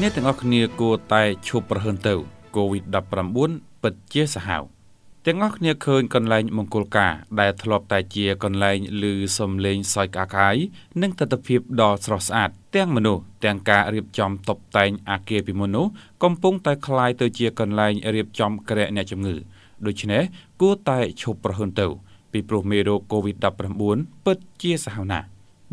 អ្នកទាំងអស់គ្នាគួរតែឈប់ប្រហើនទៅ COVID-19 ពិតជាសាហាវទាំងអស់គ្នាឃើញកន្លែងមង្គលការដែលធ្លាប់តែជាកន្លែងឬសំលេងសើចក្អាកក្អាយនិងទស្សនវិជ្ជាដ៏ស្រស់ស្អាតទាំងមនុស្សទាំងការរៀបចំតុបតែងអាគារពីមុននោះកំពុងតែคล้ายទៅជាកន្លែងរៀបចំគ្រែអ្នកជំងឺដូច្នេះគួរតែឈប់ប្រហើនទៅពីព្រោះមេរោគ COVID-19 ពិតជាសាហាវណាស់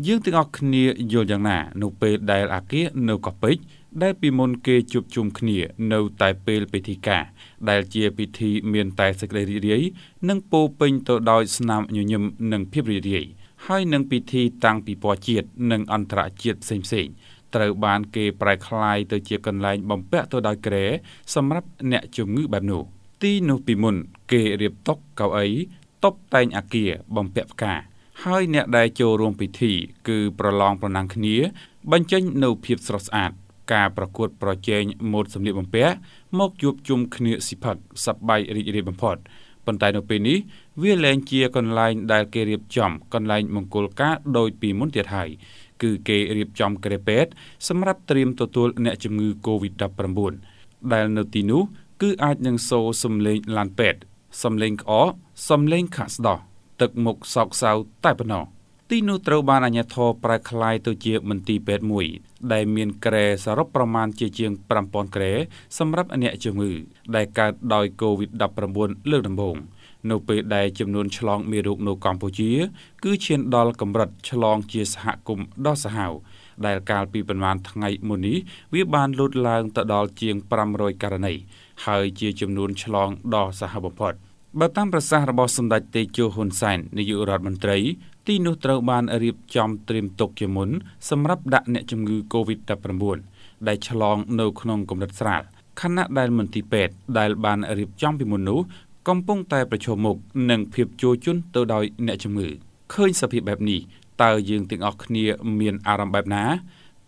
យើងទាំងអស់គ្នាយល់យ៉ាងណានៅពេលដែលអាគារនៅកោះពេជ្រដែលពីមុនគេជួបជុំគ្នានៅតែពេលពិធីការដែលជាពិធីមានតែសេចក្តីរីករាយនិងពោពេញទៅដោយស្នាមញញឹមនិងភាពរីករាយហើយនឹងពិធីតាំងពីពណ៌ជាតិនិងអន្តរជាតិផ្សេងៗត្រូវបានគេប្រែក្លាយទៅជាកន្លែងបំពាក់ទៅដោយក្រែសម្រាប់អ្នកជំងឺបែបនោះទីនោះពីមុនគេរៀបតុកៅអីតុបតែងអាគារបំពាក់ផ្កាហើយអ្នកដែលចូលរួមពិធីគឺប្រឡងប្រណាំងគ្នា បញ្ចេញនូវភាពស្រស់ស្អាត ការប្រកួតប្រជែងម៉ូដសម្លៀកបំពាក់មកជួបជុំគ្នាស៊ីផឹកសប្បាយរីករាយបំផុតប៉ុន្តែនៅពេលនេះវាលែងជាកន្លែង ដែលគេរៀបចំកន្លែង មង្គលការដោយពីមុនទៀតហើយគឺគេរៀបចំ ក្រេពេតសម្រាប់ត្រៀមទទួលអ្នកជំងឺ Covid-19 ដែលនៅទីនោះ គឺអាចនឹងសូសំលេងឡានពេតសំលេងក្អកសំលេងខាក់ស្ដោះទឹកមុខសោកសៅតែប៉ុណ្ណោះទីនោះត្រូវបានអាជ្ញាធរប្រែក្លាយទៅជាមន្ទីរពេទ្យមួយដែលមានក្រែសរុបប្រមាណជាជាង5000ក្រែសម្រាប់អ្នកជំងឺដែលកើតដោយ COVID-19 លើកដំបូងនៅពេលដែលចំនួនឆ្លងមេរោគនៅកម្ពុជាគឺឈានដល់កម្រិតឆ្លងជាសហគមន៍ដ៏សាហាវដែលកាលពីប្រមាណថ្ងៃមុននេះវាបានលូតឡើងទៅដល់ជាង500ករណីហើយជាចំនួនឆ្លងដ៏សាហាវបំផុត។បើតាមប្រសាសន៍របស់សម្ដេចតេជោហ៊ុនសែននាយករដ្ឋមន្ត្រីទីនោះត្រូវបានរៀបចំត្រៀមទុកជាមុនសម្រាប់ដាក់អ្នកជំងឺ Covid-19 ដែលឆ្លងនៅក្នុងកម្រិតស្រាលខណៈដែលមន្ទីរពេទ្យដែលបានរៀបចំពីមុននោះកំពុងតែប្រឈមមុខនឹងភាពជោជន់ទៅដោយអ្នកជំងឺឃើញសភាពបែបនេះតើយើងទាំងអស់គ្នាមានអារម្មណ៍បែបណា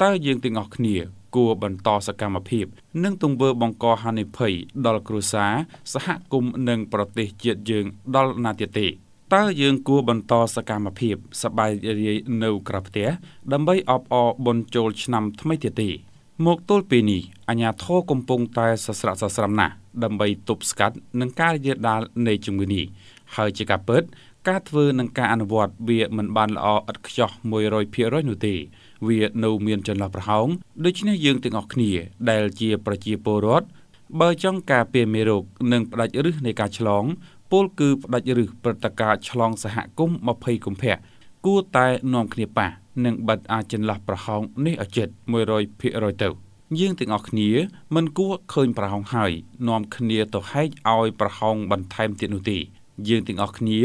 តើយើងទាំងអស់គ្នាគួរបន្តសកម្មភាពនិងទង្វើបង្កហានិភ័យដល់គ្រួសារសហគមន៍និងប្រទេសជាតិយើងដល់ណាទៀតទេតើយើងគួរបន្តសកម្មភាពសប្បាយរីកនៅក្រៅផ្ទះដើម្បីអបអរបុណ្យចូលឆ្នាំថ្មីទៀតទេមកទល់ពេលនេះអាញាធរកំពុងតែសស្រាក់សស្រាំណាស់ដើម្បីទប់ស្កាត់នឹងការរាលដាលនៃជំងឺនេះហើយជាការពិតការធ្វើនិងការអនុវត្តវាមិនបានល្អឥតខ្ចោះ100%នោះទេ វានៅមានចន្លោះប្រហោងដូច្នេះយើងទាំងអស់គ្នាដែលជា ប្រជាពលរដ្ឋបើចង់ការពារមេរោគនិងផ្ដាច់ឫសនៃការ ឆ្លងពលគឺផ្ដាច់ឫសព្រឹត្តិការណ៍ឆ្លងសហគមន៍20កុម្ភៈគួរតែនាំគ្នាប៉ះនិងបិទអាចន្លោះប្រហោងនេះឲ្យជិត100%ទៅ យើងទាំងអស់គ្នាមិនគួរឃើញប្រហោងហើយ នាំគ្នាទៅហែកឲ្យប្រហោងបន្ថែមទៀតនោះទេយើងទាំងអស់គ្នា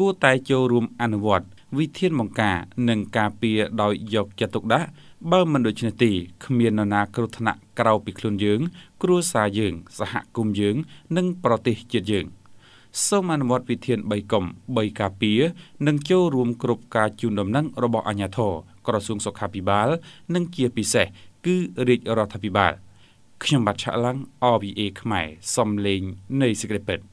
គួរតែចូលរួមអនុវត្តវិធានបង្ការនិងការពារដោយយកចិត្តទុកដាក់បើមិនដូច្នេះទេគ្មាននរណាគ្រោះថ្នាក់ក្រៅពីខ្លួនយើង គ្រួសារយើង សហគមន៍យើង និងប្រទេសជាតិយើងសូមអនុវត្តវិធាន3កុំ3ការពារ និងចូលរួមគ្រប់ការជូនដំណឹងរបស់អាជ្ញាធរក្រសួងសុខាភិបាល និងជាពិសេសគឺរាជរដ្ឋាភិបាលខ្ញុំបាទឆាក់ឡាំង RVA ខ្មែរសំលេងនៃសេចក្តីពិត។